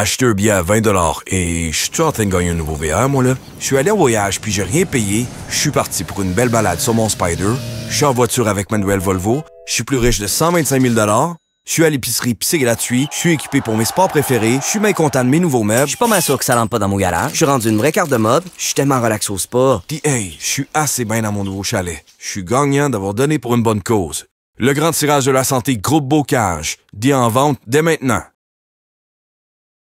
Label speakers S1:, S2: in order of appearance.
S1: acheté un billet à 20 et je suis en train de gagner un nouveau VR, moi, là? Je suis allé en voyage, puis j'ai rien payé. Je suis parti pour une belle balade sur mon Spider. Je suis en voiture avec Manuel Volvo. Je suis plus riche de 125 000 je suis à l'épicerie Psy gratuit. Je suis équipé pour mes sports préférés. Je suis bien content de mes nouveaux meubles. Je suis pas mal sûr que ça rentre pas dans mon garage. Je suis rendu une vraie carte de mode. Je suis tellement relax au sport. Pis hey, je suis assez bien dans mon nouveau chalet. Je suis gagnant d'avoir donné pour une bonne cause. Le grand tirage de la santé Groupe Bocage. Dit en vente dès maintenant.